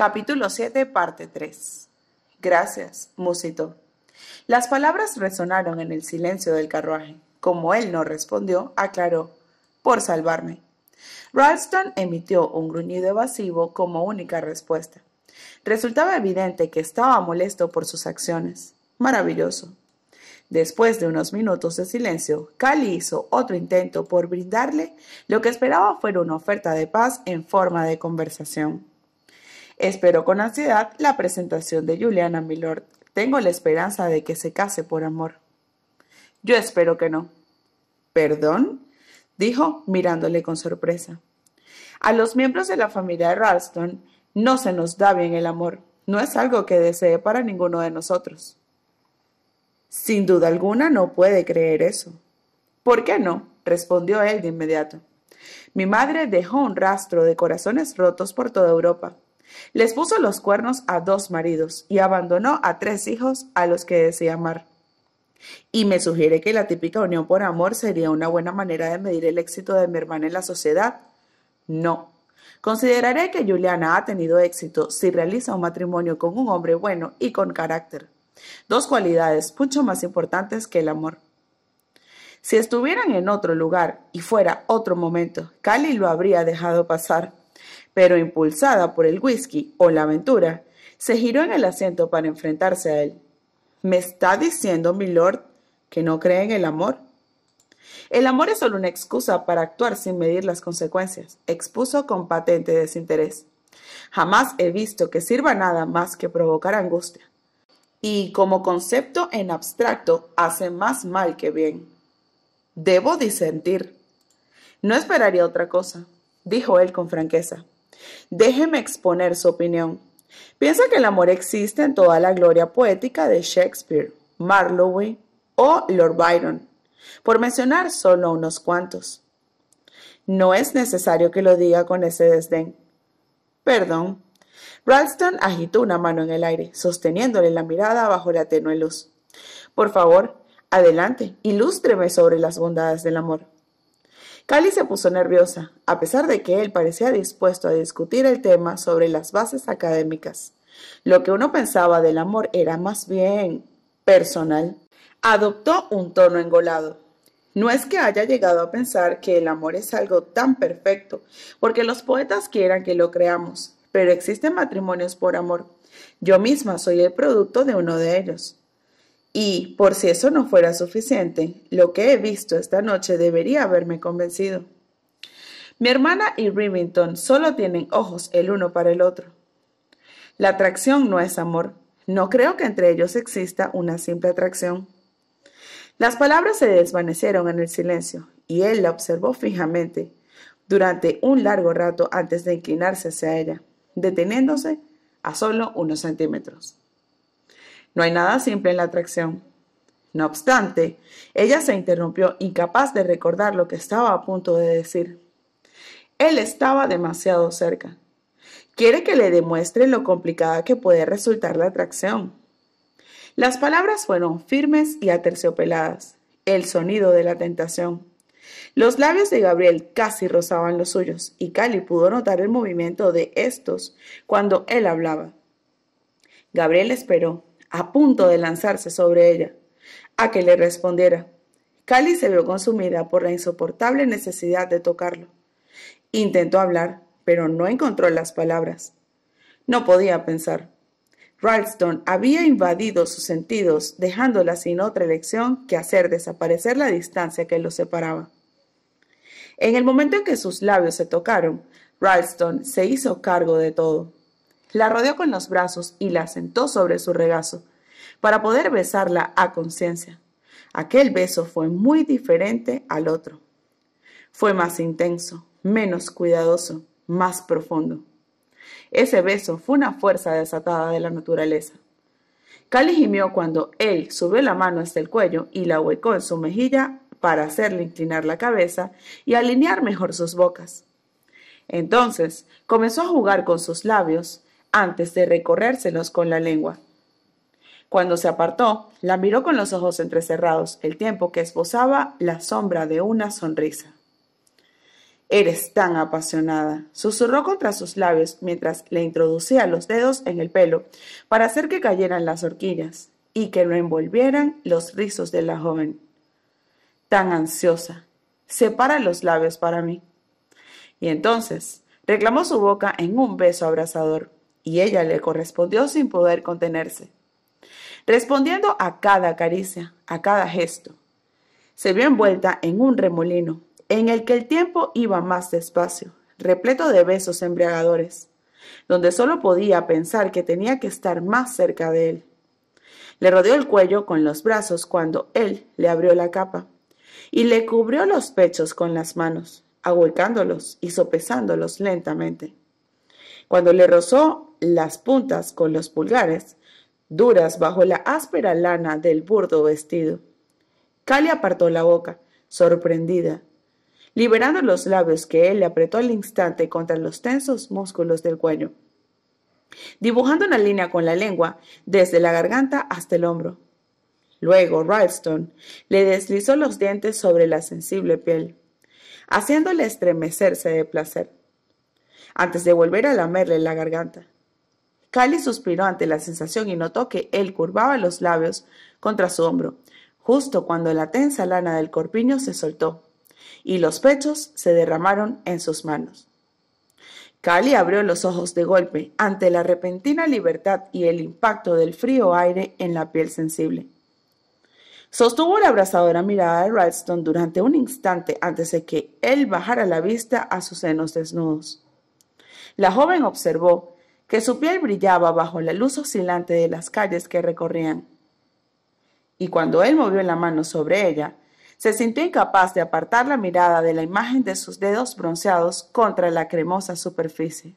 Capítulo 7, parte 3. Gracias, Musito. Las palabras resonaron en el silencio del carruaje. Como él no respondió, aclaró, por salvarme. Ralston emitió un gruñido evasivo como única respuesta. Resultaba evidente que estaba molesto por sus acciones. Maravilloso. Después de unos minutos de silencio, Cali hizo otro intento por brindarle lo que esperaba fuera una oferta de paz en forma de conversación. Espero con ansiedad la presentación de Juliana Milord. Tengo la esperanza de que se case por amor. Yo espero que no. ¿Perdón? dijo mirándole con sorpresa. A los miembros de la familia de Ralston no se nos da bien el amor. No es algo que desee para ninguno de nosotros. Sin duda alguna no puede creer eso. ¿Por qué no? respondió él de inmediato. Mi madre dejó un rastro de corazones rotos por toda Europa. Les puso los cuernos a dos maridos y abandonó a tres hijos a los que decía amar. Y me sugiere que la típica unión por amor sería una buena manera de medir el éxito de mi hermana en la sociedad. No. Consideraré que Juliana ha tenido éxito si realiza un matrimonio con un hombre bueno y con carácter. Dos cualidades mucho más importantes que el amor. Si estuvieran en otro lugar y fuera otro momento, Cali lo habría dejado pasar pero impulsada por el whisky o la aventura, se giró en el asiento para enfrentarse a él. ¿Me está diciendo, mi lord, que no cree en el amor? El amor es solo una excusa para actuar sin medir las consecuencias, expuso con patente desinterés. Jamás he visto que sirva nada más que provocar angustia. Y como concepto en abstracto hace más mal que bien. Debo disentir. No esperaría otra cosa, dijo él con franqueza. Déjeme exponer su opinión. Piensa que el amor existe en toda la gloria poética de Shakespeare, Marlowe o Lord Byron, por mencionar solo unos cuantos. No es necesario que lo diga con ese desdén. Perdón. Ralston agitó una mano en el aire, sosteniéndole la mirada bajo la tenue luz. Por favor, adelante, ilústreme sobre las bondades del amor. Cali se puso nerviosa, a pesar de que él parecía dispuesto a discutir el tema sobre las bases académicas. Lo que uno pensaba del amor era más bien personal. Adoptó un tono engolado. No es que haya llegado a pensar que el amor es algo tan perfecto, porque los poetas quieran que lo creamos, pero existen matrimonios por amor. Yo misma soy el producto de uno de ellos. Y, por si eso no fuera suficiente, lo que he visto esta noche debería haberme convencido. Mi hermana y Remington solo tienen ojos el uno para el otro. La atracción no es amor. No creo que entre ellos exista una simple atracción. Las palabras se desvanecieron en el silencio, y él la observó fijamente durante un largo rato antes de inclinarse hacia ella, deteniéndose a solo unos centímetros. No hay nada simple en la atracción. No obstante, ella se interrumpió, incapaz de recordar lo que estaba a punto de decir. Él estaba demasiado cerca. Quiere que le demuestre lo complicada que puede resultar la atracción. Las palabras fueron firmes y aterciopeladas, el sonido de la tentación. Los labios de Gabriel casi rozaban los suyos, y Cali pudo notar el movimiento de estos cuando él hablaba. Gabriel esperó, a punto de lanzarse sobre ella, a que le respondiera. Cali se vio consumida por la insoportable necesidad de tocarlo. Intentó hablar, pero no encontró las palabras. No podía pensar. Ralston había invadido sus sentidos, dejándola sin otra elección que hacer desaparecer la distancia que los separaba. En el momento en que sus labios se tocaron, Ralston se hizo cargo de todo. La rodeó con los brazos y la sentó sobre su regazo, para poder besarla a conciencia. Aquel beso fue muy diferente al otro. Fue más intenso, menos cuidadoso, más profundo. Ese beso fue una fuerza desatada de la naturaleza. Cali gimió cuando él subió la mano hasta el cuello y la huecó en su mejilla para hacerle inclinar la cabeza y alinear mejor sus bocas. Entonces comenzó a jugar con sus labios, antes de recorrérselos con la lengua. Cuando se apartó, la miró con los ojos entrecerrados, el tiempo que esbozaba la sombra de una sonrisa. Eres tan apasionada, susurró contra sus labios mientras le introducía los dedos en el pelo para hacer que cayeran las horquillas y que lo envolvieran los rizos de la joven. Tan ansiosa, separa los labios para mí. Y entonces reclamó su boca en un beso abrazador y ella le correspondió sin poder contenerse, respondiendo a cada caricia, a cada gesto. Se vio envuelta en un remolino, en el que el tiempo iba más despacio, repleto de besos embriagadores, donde solo podía pensar que tenía que estar más cerca de él. Le rodeó el cuello con los brazos cuando él le abrió la capa y le cubrió los pechos con las manos, ahuecándolos y sopesándolos lentamente. Cuando le rozó las puntas con los pulgares, duras bajo la áspera lana del burdo vestido. Cali apartó la boca, sorprendida, liberando los labios que él le apretó al instante contra los tensos músculos del cuello, dibujando una línea con la lengua desde la garganta hasta el hombro. Luego Ralston le deslizó los dientes sobre la sensible piel, haciéndole estremecerse de placer antes de volver a lamerle la garganta. Cali suspiró ante la sensación y notó que él curvaba los labios contra su hombro, justo cuando la tensa lana del corpiño se soltó y los pechos se derramaron en sus manos. Cali abrió los ojos de golpe ante la repentina libertad y el impacto del frío aire en la piel sensible. Sostuvo la abrazadora mirada de Ralston durante un instante antes de que él bajara la vista a sus senos desnudos. La joven observó que su piel brillaba bajo la luz oscilante de las calles que recorrían. Y cuando él movió la mano sobre ella, se sintió incapaz de apartar la mirada de la imagen de sus dedos bronceados contra la cremosa superficie.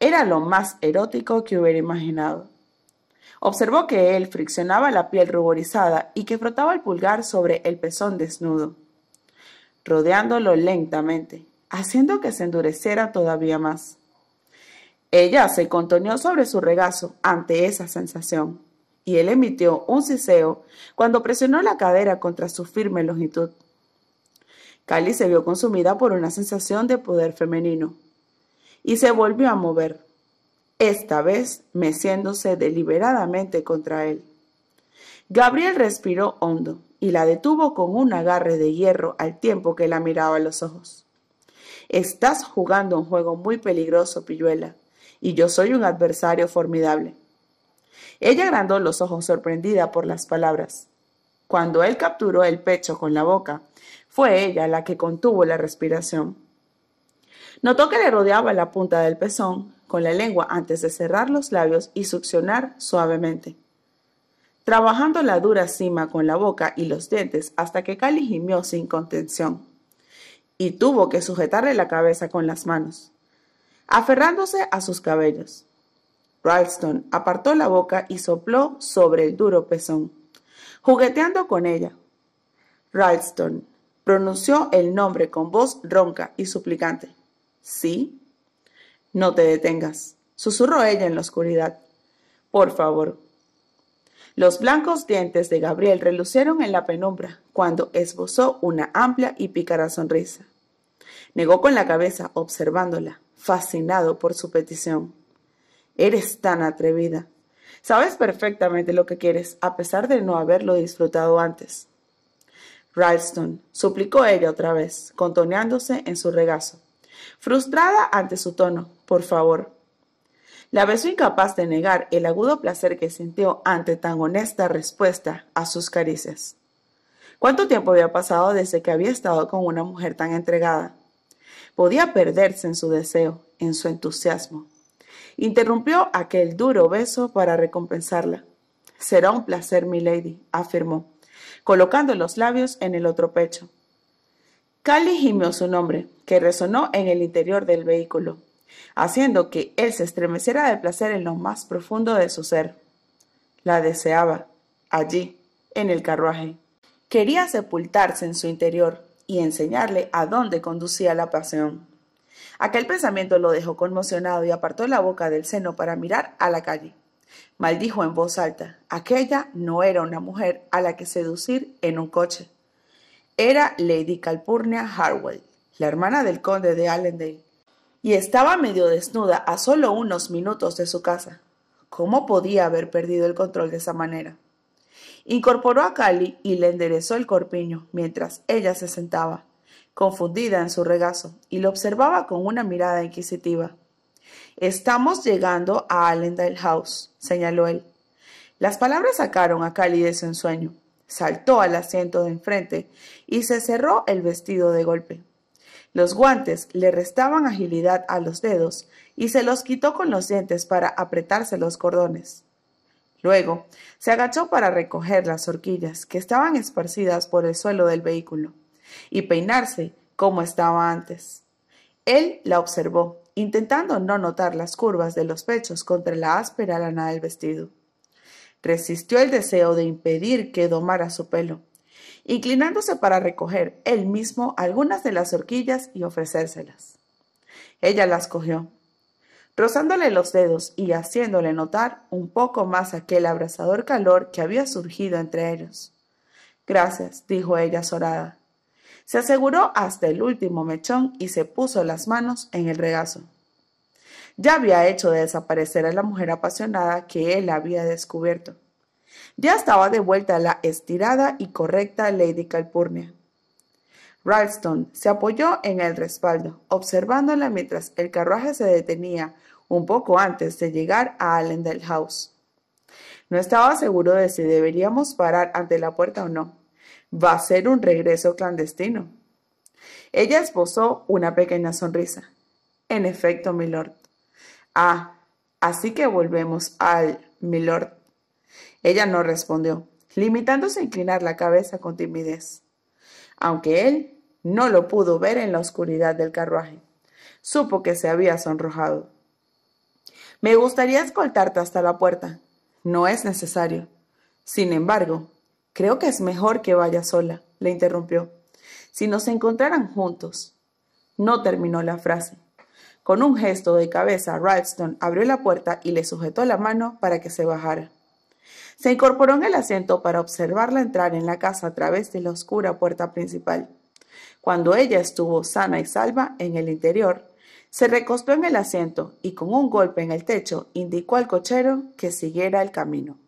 Era lo más erótico que hubiera imaginado. Observó que él friccionaba la piel ruborizada y que frotaba el pulgar sobre el pezón desnudo, rodeándolo lentamente, haciendo que se endureciera todavía más. Ella se contoneó sobre su regazo ante esa sensación, y él emitió un siseo cuando presionó la cadera contra su firme longitud. Cali se vio consumida por una sensación de poder femenino y se volvió a mover, esta vez meciéndose deliberadamente contra él. Gabriel respiró hondo y la detuvo con un agarre de hierro al tiempo que la miraba a los ojos. Estás jugando un juego muy peligroso, pilluela, y yo soy un adversario formidable. Ella agrandó los ojos sorprendida por las palabras. Cuando él capturó el pecho con la boca, fue ella la que contuvo la respiración. Notó que le rodeaba la punta del pezón con la lengua antes de cerrar los labios y succionar suavemente, trabajando la dura cima con la boca y los dientes hasta que Cali gimió sin contención y tuvo que sujetarle la cabeza con las manos, aferrándose a sus cabellos. Ralston apartó la boca y sopló sobre el duro pezón, jugueteando con ella. Ralston pronunció el nombre con voz ronca y suplicante. ¿Sí? No te detengas, susurró ella en la oscuridad. Por favor. Los blancos dientes de Gabriel relucieron en la penumbra cuando esbozó una amplia y pícara sonrisa. Negó con la cabeza, observándola, fascinado por su petición. Eres tan atrevida. Sabes perfectamente lo que quieres, a pesar de no haberlo disfrutado antes. Ralston, suplicó ella otra vez, contoneándose en su regazo. Frustrada ante su tono, por favor. La besó incapaz de negar el agudo placer que sintió ante tan honesta respuesta a sus caricias. ¿Cuánto tiempo había pasado desde que había estado con una mujer tan entregada? podía perderse en su deseo, en su entusiasmo. Interrumpió aquel duro beso para recompensarla. Será un placer, milady, afirmó, colocando los labios en el otro pecho. Cali gimió su nombre, que resonó en el interior del vehículo, haciendo que él se estremeciera de placer en lo más profundo de su ser. La deseaba, allí, en el carruaje. Quería sepultarse en su interior, y enseñarle a dónde conducía la pasión. Aquel pensamiento lo dejó conmocionado y apartó la boca del seno para mirar a la calle. Maldijo en voz alta. Aquella no era una mujer a la que seducir en un coche. Era Lady Calpurnia Harwell, la hermana del conde de Allendale, y estaba medio desnuda a solo unos minutos de su casa. ¿Cómo podía haber perdido el control de esa manera? Incorporó a Cali y le enderezó el corpiño mientras ella se sentaba, confundida en su regazo, y lo observaba con una mirada inquisitiva. Estamos llegando a Allendale House, señaló él. Las palabras sacaron a Cali de su ensueño. Saltó al asiento de enfrente y se cerró el vestido de golpe. Los guantes le restaban agilidad a los dedos y se los quitó con los dientes para apretarse los cordones. Luego, se agachó para recoger las horquillas que estaban esparcidas por el suelo del vehículo y peinarse como estaba antes. Él la observó, intentando no notar las curvas de los pechos contra la áspera lana del vestido. Resistió el deseo de impedir que domara su pelo, inclinándose para recoger él mismo algunas de las horquillas y ofrecérselas. Ella las cogió, rozándole los dedos y haciéndole notar un poco más aquel abrasador calor que había surgido entre ellos. Gracias, dijo ella azorada. Se aseguró hasta el último mechón y se puso las manos en el regazo. Ya había hecho de desaparecer a la mujer apasionada que él había descubierto. Ya estaba de vuelta la estirada y correcta Lady Calpurnia. Ralston se apoyó en el respaldo, observándola mientras el carruaje se detenía un poco antes de llegar a Allendale House. No estaba seguro de si deberíamos parar ante la puerta o no. Va a ser un regreso clandestino. Ella esbozó una pequeña sonrisa. En efecto, milord. Ah, así que volvemos al milord. Ella no respondió, limitándose a inclinar la cabeza con timidez. Aunque él no lo pudo ver en la oscuridad del carruaje. Supo que se había sonrojado. Me gustaría escoltarte hasta la puerta. No es necesario. Sin embargo, creo que es mejor que vaya sola, le interrumpió. Si nos encontraran juntos. No terminó la frase. Con un gesto de cabeza, Ralston abrió la puerta y le sujetó la mano para que se bajara. Se incorporó en el asiento para observarla entrar en la casa a través de la oscura puerta principal. Cuando ella estuvo sana y salva en el interior, se recostó en el asiento y con un golpe en el techo indicó al cochero que siguiera el camino.